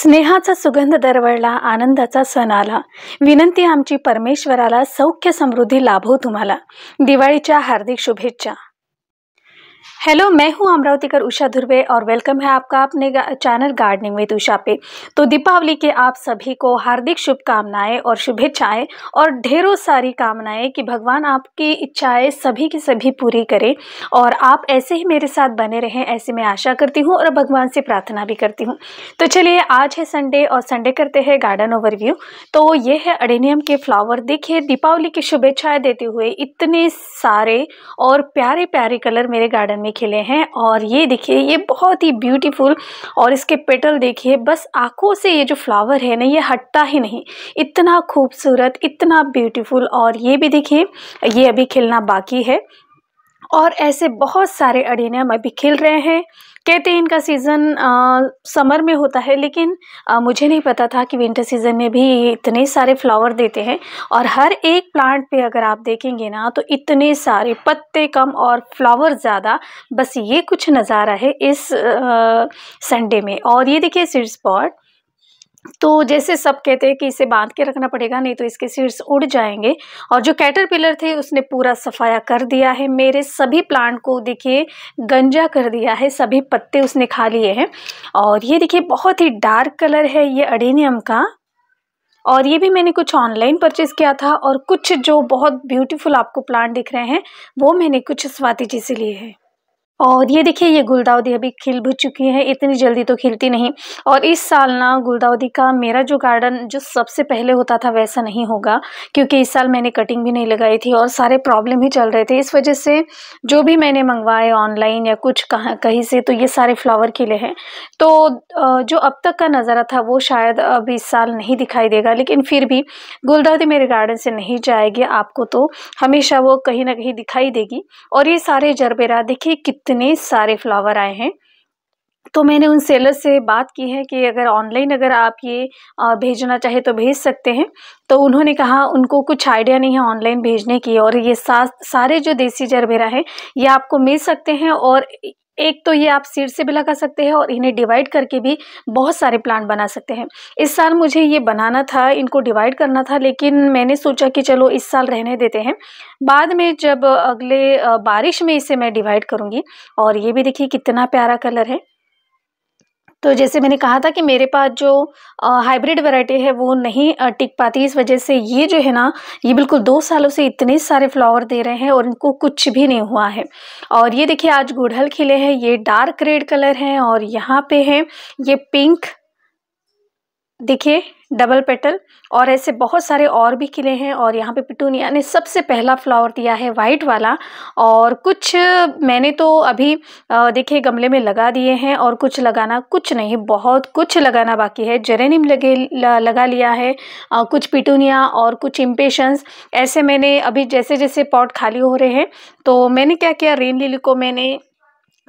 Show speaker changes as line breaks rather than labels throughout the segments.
स्नेहाचा सुगंध दरवळला आनंदाचा सण आला विनंती आमची परमेश्वराला सौख्य समृद्धी लाभो तुम्हाला दिवाळीच्या हार्दिक शुभेच्छा हेलो मैं हूं अमरावतीकर उषा धुर्वे और वेलकम है आपका अपने चैनल गार्डनिंग विद उषा पे तो दीपावली के आप सभी को हार्दिक शुभकामनाएं और शुभेच्छाएं और ढेरों सारी कामनाएं कि भगवान आपकी इच्छाएं सभी की सभी पूरी करें और आप ऐसे ही मेरे साथ बने रहें ऐसे मैं आशा करती हूँ और भगवान से प्रार्थना भी करती हूँ तो चलिए आज है संडे और संडे करते हैं गार्डन ओवरव्यू तो ये है अडेनियम के फ्लावर देखिए दीपावली की शुभेच्छाएँ देते हुए इतने सारे और प्यारे प्यारे कलर मेरे गार्डन कलर में खिले हैं और ये देखिए ये बहुत ही ब्यूटीफुल और इसके पेटल देखिए बस आंखों से ये जो फ्लावर है ना ये हटता ही नहीं इतना खूबसूरत इतना ब्यूटीफुल और ये भी देखिए ये अभी खिलना बाकी है और ऐसे बहुत सारे अडेनियम अभी खिल रहे हैं कहते हैं इनका सीज़न समर में होता है लेकिन आ, मुझे नहीं पता था कि विंटर सीज़न में भी इतने सारे फ्लावर देते हैं और हर एक प्लांट पे अगर आप देखेंगे ना तो इतने सारे पत्ते कम और फ्लावर ज़्यादा बस ये कुछ नज़ारा है इस संडे में और ये देखिए सीड स्पॉट तो जैसे सब कहते हैं कि इसे बांध के रखना पड़ेगा नहीं तो इसके सीड्स उड़ जाएंगे और जो कैटरपिलर थे उसने पूरा सफाया कर दिया है मेरे सभी प्लांट को देखिए गंजा कर दिया है सभी पत्ते उसने खा लिए हैं और ये देखिए बहुत ही डार्क कलर है ये अडेनियम का और ये भी मैंने कुछ ऑनलाइन परचेज़ किया था और कुछ जो बहुत ब्यूटीफुल आपको प्लांट दिख रहे हैं वो मैंने कुछ स्वाति जी से लिए हैं और ये देखिए ये गुलदाउदी अभी खिल भी चुकी है इतनी जल्दी तो खिलती नहीं और इस साल ना गुलदाउदी का मेरा जो गार्डन जो सबसे पहले होता था वैसा नहीं होगा क्योंकि इस साल मैंने कटिंग भी नहीं लगाई थी और सारे प्रॉब्लम ही चल रहे थे इस वजह से जो भी मैंने मंगवाए ऑनलाइन या कुछ कहाँ कहीं से तो ये सारे फ्लावर खिले हैं तो जो अब तक का नज़ारा था वो शायद अब इस साल नहीं दिखाई देगा लेकिन फिर भी गुलदाउदी मेरे गार्डन से नहीं जाएगी आपको तो हमेशा वो कहीं ना कहीं दिखाई देगी और ये सारे जरबेरा देखिए इतने सारे फ्लावर आए हैं तो मैंने उन सेलर से बात की है कि अगर ऑनलाइन अगर आप ये भेजना चाहे तो भेज सकते हैं तो उन्होंने कहा उनको कुछ आइडिया नहीं है ऑनलाइन भेजने की और ये सा सारे जो देसी जरबेरा है ये आपको मिल सकते हैं और एक तो ये आप सीड से भी लगा सकते हैं और इन्हें डिवाइड करके भी बहुत सारे प्लांट बना सकते हैं इस साल मुझे ये बनाना था इनको डिवाइड करना था लेकिन मैंने सोचा कि चलो इस साल रहने देते हैं बाद में जब अगले बारिश में इसे मैं डिवाइड करूँगी और ये भी देखिए कितना प्यारा कलर है तो जैसे मैंने कहा था कि मेरे पास जो हाइब्रिड वैरायटी है वो नहीं टिक पाती इस वजह से ये जो है ना ये बिल्कुल दो सालों से इतने सारे फ्लावर दे रहे हैं और इनको कुछ भी नहीं हुआ है और ये देखिए आज गुड़हल खिले हैं ये डार्क रेड कलर हैं और यहाँ पे है ये पिंक देखिए डबल पेटल और ऐसे बहुत सारे और भी खिले हैं और यहाँ पे पिटूनिया ने सबसे पहला फ्लावर दिया है वाइट वाला और कुछ मैंने तो अभी देखिए गमले में लगा दिए हैं और कुछ लगाना कुछ नहीं बहुत कुछ लगाना बाकी है जेरेनिम लगे लगा लिया है कुछ पिटूनिया और कुछ इम्पेशंस ऐसे मैंने अभी जैसे जैसे पॉट खाली हो रहे हैं तो मैंने क्या किया रेन लिली को मैंने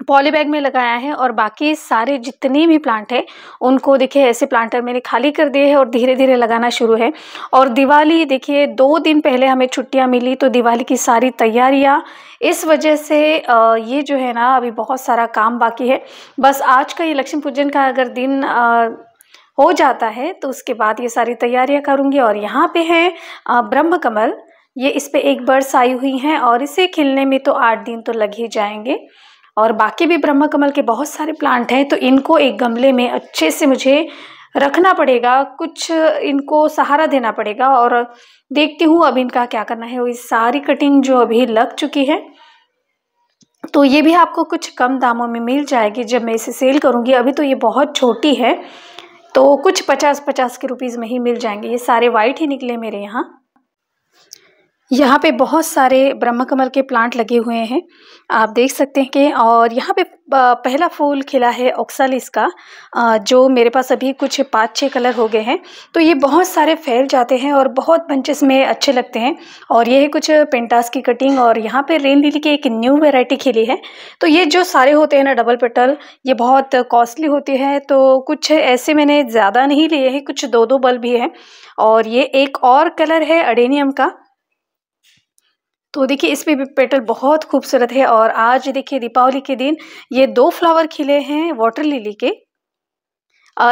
पॉलीबैग में लगाया है और बाकी सारे जितने भी प्लांट हैं उनको देखिए ऐसे प्लांटर मैंने खाली कर दिए हैं और धीरे धीरे लगाना शुरू है और दिवाली देखिए दो दिन पहले हमें छुट्टियां मिली तो दिवाली की सारी तैयारियां इस वजह से ये जो है ना अभी बहुत सारा काम बाकी है बस आज का ये लक्ष्मी पूजन का अगर दिन हो जाता है तो उसके बाद ये सारी तैयारियाँ करूँगी और यहाँ पर है ब्रह्म कमल ये इस पर एक बर्ड्स आई हुई हैं और इसे खिलने में तो आठ दिन तो लग ही जाएंगे और बाकी भी ब्रह्म कमल के बहुत सारे प्लांट हैं तो इनको एक गमले में अच्छे से मुझे रखना पड़ेगा कुछ इनको सहारा देना पड़ेगा और देखती हूँ अब इनका क्या करना है इस सारी कटिंग जो अभी लग चुकी है तो ये भी आपको कुछ कम दामों में मिल जाएगी जब मैं इसे सेल करूँगी अभी तो ये बहुत छोटी है तो कुछ पचास पचास के रुपीज़ में ही मिल जाएंगे ये सारे वाइट ही निकले मेरे यहाँ यहाँ पे बहुत सारे ब्रह्म कमल के प्लांट लगे हुए हैं आप देख सकते हैं कि और यहाँ पे पहला फूल खिला है ऑक्सालिस का जो मेरे पास अभी कुछ पाँच छः कलर हो गए हैं तो ये बहुत सारे फैल जाते हैं और बहुत बंचेस में अच्छे लगते हैं और ये है कुछ पेंटास की कटिंग और यहाँ पे रेन लिली की एक न्यू वेराइटी खिली है तो ये जो सारे होते हैं ना डबल पेटल ये बहुत कॉस्टली होती है तो कुछ ऐसे मैंने ज़्यादा नहीं लिए हैं कुछ दो दो बल्ब भी हैं और ये एक और कलर है अडेनियम का तो देखिए इस पे भी पेटल बहुत खूबसूरत है और आज देखिए दीपावली के दिन ये दो फ्लावर खिले हैं वाटर लिली के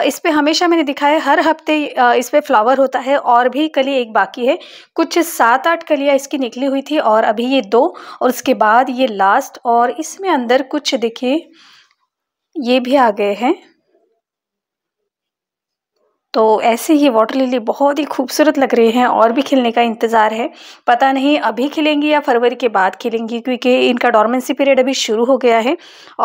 इस पे हमेशा मैंने दिखाया हर हफ्ते इस पे फ्लावर होता है और भी कली एक बाकी है कुछ सात आठ कलियाँ इसकी निकली हुई थी और अभी ये दो और उसके बाद ये लास्ट और इसमें अंदर कुछ देखिए ये भी आ गए हैं तो ऐसे ये वाटर लिली बहुत ही खूबसूरत लग रहे हैं और भी खिलने का इंतज़ार है पता नहीं अभी खिलेंगी या फरवरी के बाद खिलेंगी क्योंकि इनका डॉर्मेंसी पीरियड अभी शुरू हो गया है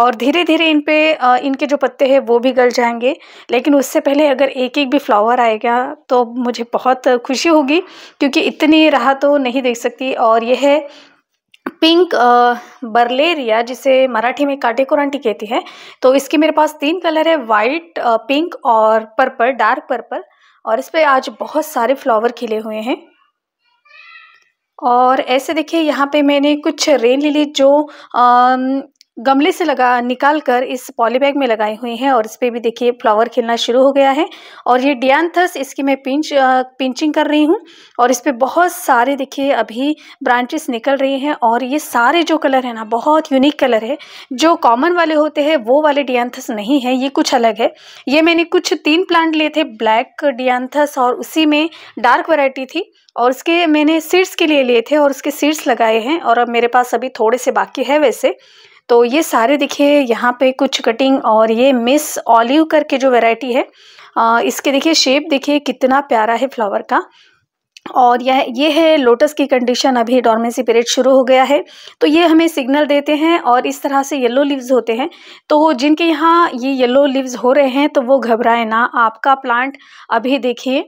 और धीरे धीरे इन पर इनके जो पत्ते हैं वो भी गल जाएंगे लेकिन उससे पहले अगर एक एक भी फ्लावर आएगा तो मुझे बहुत खुशी होगी क्योंकि इतनी राह तो नहीं देख सकती और यह है पिंक बर्लेरिया जिसे मराठी में काटे कोरांटी कहती है तो इसके मेरे पास तीन कलर है वाइट पिंक और पर्पल डार्क पर्पल और इस पर आज बहुत सारे फ्लावर खिले हुए हैं और ऐसे देखिए यहाँ पे मैंने कुछ रेन लिली जो गमले से लगा निकाल कर इस पॉलीबैग में लगाई हुई हैं और इस पर भी देखिए फ्लावर खिलना शुरू हो गया है और ये डियांथस इसकी मैं पिंच पिंचिंग कर रही हूँ और इस पर बहुत सारे देखिए अभी ब्रांचेस निकल रही हैं और ये सारे जो कलर है ना बहुत यूनिक कलर है जो कॉमन वाले होते हैं वो वाले डियांथस नहीं है ये कुछ अलग है ये मैंने कुछ तीन प्लांट लिए थे ब्लैक डियांथस और उसी में डार्क वेराइटी थी और उसके मैंने सीड्स के लिए लिए थे और उसके सीड्स लगाए हैं और अब मेरे पास अभी थोड़े से बाकी है वैसे तो ये सारे देखिए यहाँ पे कुछ कटिंग और ये मिस ऑलिव करके जो वैरायटी है आ, इसके देखिए शेप देखिए कितना प्यारा है फ्लावर का और यह ये है लोटस की कंडीशन अभी डॉर्मेसी पीरियड शुरू हो गया है तो ये हमें सिग्नल देते हैं और इस तरह से येलो लीव्स होते हैं तो जिनके यहाँ ये येलो लीव्स हो रहे हैं तो वो घबराए ना आपका प्लांट अभी देखिए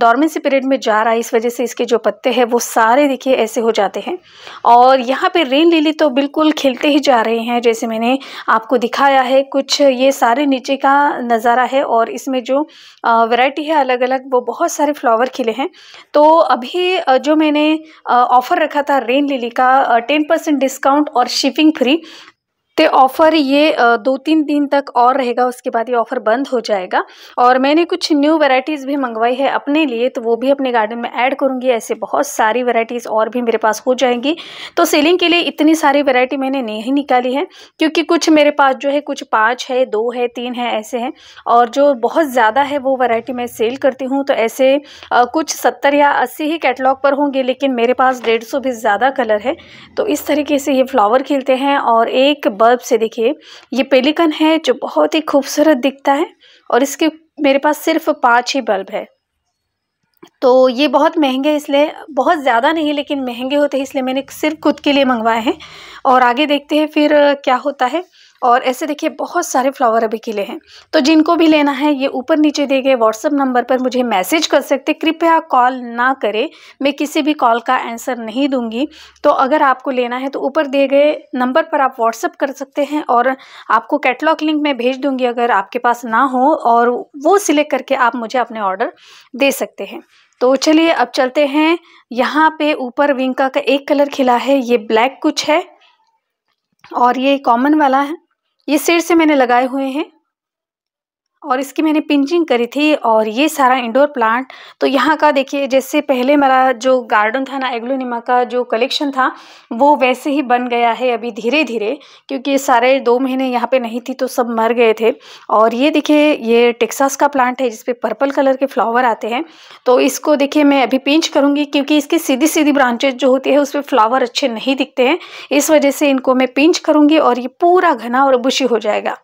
डॉर्मेंसी पीरियड में जा रहा है इस वजह से इसके जो पत्ते हैं वो सारे देखिए ऐसे हो जाते हैं और यहाँ पे रेन लिली तो बिल्कुल खिलते ही जा रहे हैं जैसे मैंने आपको दिखाया है कुछ ये सारे नीचे का नज़ारा है और इसमें जो वैरायटी है अलग अलग वो बहुत सारे फ्लावर खिले हैं तो अभी जो मैंने ऑफ़र रखा था रेन लिली का टेन परसेंट डिस्काउंट और शिपिंग फ्री तो ऑफ़र ये दो तीन दिन तक और रहेगा उसके बाद ये ऑफ़र बंद हो जाएगा और मैंने कुछ न्यू वैरायटीज़ भी मंगवाई है अपने लिए तो वो भी अपने गार्डन में ऐड करूँगी ऐसे बहुत सारी वैरायटीज़ और भी मेरे पास हो जाएंगी तो सेलिंग के लिए इतनी सारी वैरायटी मैंने नहीं निकाली है क्योंकि कुछ मेरे पास जो है कुछ पाँच है दो है तीन है ऐसे हैं और जो बहुत ज़्यादा है वो वरायटी मैं सेल करती हूँ तो ऐसे कुछ सत्तर या अस्सी ही कैटलॉग पर होंगे लेकिन मेरे पास डेढ़ भी ज़्यादा कलर है तो इस तरीके से ये फ्लावर खिलते हैं और एक बल्ब से देखिए ये पेलिकन है जो बहुत ही खूबसूरत दिखता है और इसके मेरे पास सिर्फ पाँच ही बल्ब है तो ये बहुत महंगे इसलिए बहुत ज़्यादा नहीं लेकिन महंगे होते हैं इसलिए मैंने सिर्फ खुद के लिए मंगवाए हैं और आगे देखते हैं फिर क्या होता है और ऐसे देखिए बहुत सारे फ्लावर अभी खिले हैं तो जिनको भी लेना है ये ऊपर नीचे दिए गए व्हाट्सअप नंबर पर मुझे मैसेज कर सकते कृपया कॉल ना करें मैं किसी भी कॉल का आंसर नहीं दूंगी तो अगर आपको लेना है तो ऊपर दिए गए नंबर पर आप व्हाट्सअप कर सकते हैं और आपको कैटलॉग लिंक मैं भेज दूँगी अगर आपके पास ना हो और वो सिलेक्ट करके आप मुझे अपने ऑर्डर दे सकते हैं तो चलिए अब चलते हैं यहाँ पे ऊपर विंका का एक कलर खिला है ये ब्लैक कुछ है और ये कॉमन वाला है ये सिर से मैंने लगाए हुए हैं और इसकी मैंने पिंचिंग करी थी और ये सारा इंडोर प्लांट तो यहाँ का देखिए जैसे पहले मेरा जो गार्डन था ना एग्लोनिमा का जो कलेक्शन था वो वैसे ही बन गया है अभी धीरे धीरे क्योंकि सारे दो महीने यहाँ पे नहीं थी तो सब मर गए थे और ये देखिए ये टेक्सास का प्लांट है जिसपे पर्पल कलर के फ्लावर आते हैं तो इसको देखिए मैं अभी पिंच करूँगी क्योंकि इसकी सीधी सीधी ब्रांचेज जो होती है उस पर फ्लावर अच्छे नहीं दिखते हैं इस वजह से इनको मैं पिंच करूँगी और ये पूरा घना और बुशी हो जाएगा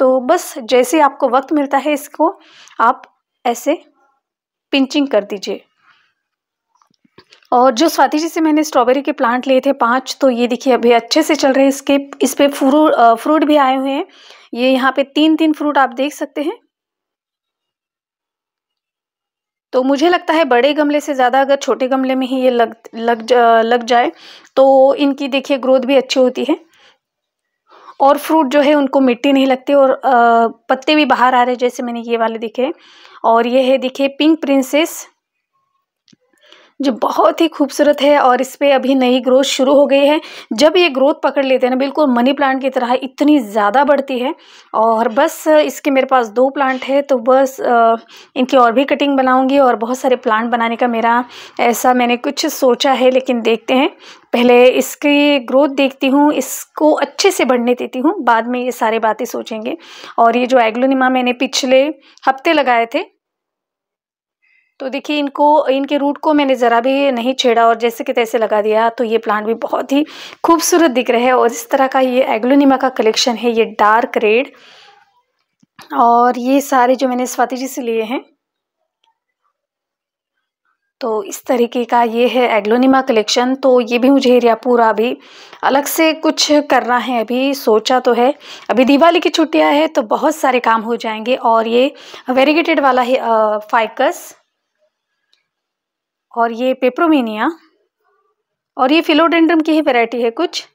तो बस जैसे आपको वक्त मिलता है इसको आप ऐसे पिंचिंग कर दीजिए और जो स्वाति जी से मैंने स्ट्रॉबेरी के प्लांट लिए थे पांच तो ये देखिए अभी अच्छे से चल रहे हैं इसके इस पर फ्रू फ्रूट भी आए हुए हैं ये यहाँ पे तीन तीन फ्रूट आप देख सकते हैं तो मुझे लगता है बड़े गमले से ज़्यादा अगर छोटे गमले में ही ये लग लग जा, लग जाए तो इनकी देखिए ग्रोथ भी अच्छी होती है और फ्रूट जो है उनको मिट्टी नहीं लगती और पत्ते भी बाहर आ रहे जैसे मैंने ये वाले दिखे और ये है दिखे पिंक प्रिंसेस जो बहुत ही खूबसूरत है और इस पर अभी नई ग्रोथ शुरू हो गई है जब ये ग्रोथ पकड़ लेते हैं ना बिल्कुल मनी प्लांट की तरह इतनी ज़्यादा बढ़ती है और बस इसके मेरे पास दो प्लांट है तो बस इनकी और भी कटिंग बनाऊँगी और बहुत सारे प्लांट बनाने का मेरा ऐसा मैंने कुछ सोचा है लेकिन देखते हैं पहले इसकी ग्रोथ देखती हूँ इसको अच्छे से बढ़ने देती हूँ बाद में ये सारे बातें सोचेंगे और ये जो एग्लोनिमा मैंने पिछले हफ्ते लगाए थे तो देखिए इनको इनके रूट को मैंने ज़रा भी नहीं छेड़ा और जैसे कि तैसे लगा दिया तो ये प्लांट भी बहुत ही खूबसूरत दिख रहा है और इस तरह का ये एग्लोनिमा का कलेक्शन है ये डार्क रेड और ये सारे जो मैंने स्वाति जी से लिए हैं तो इस तरीके का ये है एग्लोनिमा कलेक्शन तो ये भी मुझे एरिया पूरा अभी अलग से कुछ करना है अभी सोचा तो है अभी दिवाली की छुट्टियां है तो बहुत सारे काम हो जाएंगे और ये वेरीगेटेड वाला है फाइकस और ये पेप्रोमिनिया और ये फिलोडेंड्रम की ही वैरायटी है कुछ